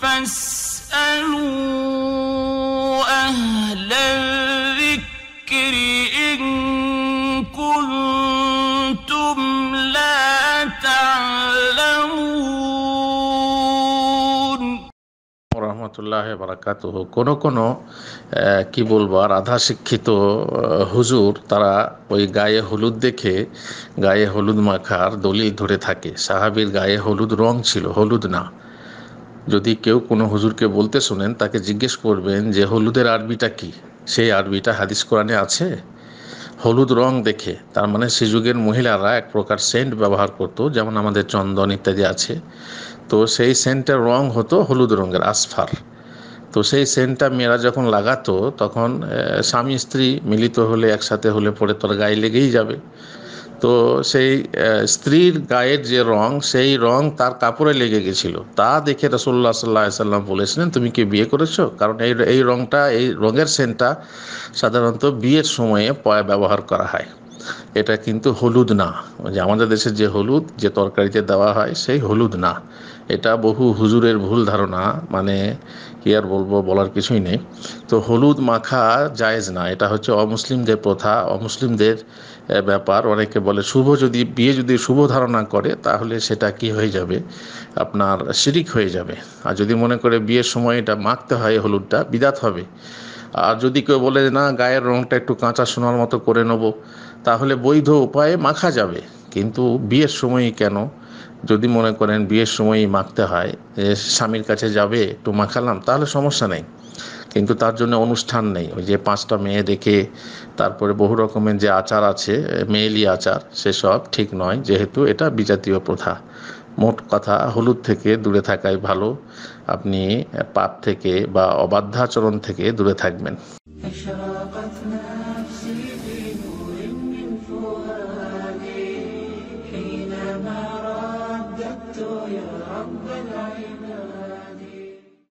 فاسألوا أهل الذكر إن كنتم لا تعلمون কোনো কোনো কি বলবো আর আধা শিক্ষিত হুজুর তারা ওই গায়ে হলুদ দেখে গায়ে হলুদ মাখার দলিল ধরে থাকে সাহাবির গায়ে হলুদ রং ছিল হলুদ না যদি কেউ কোনো হুজুরকে বলতে শোনেন তাকে জিজ্ঞেস করবেন যে হলুদের আরবিটা কি সেই আরবিটা হাদিস কোরআনে আছে হলুদ রং দেখে তার মানে সে যুগের মহিলারা এক প্রকার সেন্ট ব্যবহার করত যেমন আমাদের চন্দন ইত্যাদি আছে তো সেই সেন্টের রং হতো হলুদ রঙের আসফার তো সেই সেন্টটা মেয়েরা যখন লাগাতো তখন স্বামী স্ত্রী মিলিত হলে একসাথে হলে পরে তোর গায়ে লেগেই যাবে তো সেই স্ত্রীর গায়ের যে রং সেই রং তার কাপড়ে লেগে গেছিল তা দেখে রসুল্লাহ সাল্লাহ সাল্লাম বলেছিলেন তুমি কি বিয়ে করেছো কারণ এই এই রংটা এই রঙের সেন্টটা সাধারণত বিয়ের সময়ে ব্যবহার করা হয় এটা কিন্তু হলুদ না যে আমাদের দেশের যে হলুদ যে তরকারিতে দেওয়া হয় সেই হলুদ না এটা বহু হুজুরের ভুল ধারণা মানে কি আর বলবো বলার কিছুই নেই তো হলুদ মাখা জায়েজ না এটা হচ্ছে অমুসলিমদের প্রথা অমুসলিমদের ব্যাপার অনেকে বলে শুভ যদি বিয়ে যদি শুভ ধারণা করে তাহলে সেটা কি হয়ে যাবে আপনার শিরিক হয়ে যাবে আর যদি মনে করে বিয়ের সময় এটা মাখতে হয় হলুদটা বিদাত হবে আর যদি কেউ বলে না গায়ের রঙটা একটু কাঁচা সোনার মতো করে নেবো তাহলে বৈধ উপায়ে মাখা যাবে কিন্তু বিয়ের সময়ই কেন যদি মনে করেন বিয়ের সময়ই মাখতে হয় স্বামীর কাছে যাবে একটু মাখালাম তাহলে সমস্যা নেই কিন্তু তার জন্য অনুষ্ঠান নেই ওই যে পাঁচটা মেয়ে দেখে তারপরে বহু রকমের যে আচার আছে মেয়েলি আচার সেসব ঠিক নয় যেহেতু এটা বিজাতীয় প্রথা মোট কথা হলুদ থেকে দূরে থাকাই ভালো আপনি পাপ থেকে বা অবাধ্যাচরণ থেকে দূরে থাকবেন Allah'ın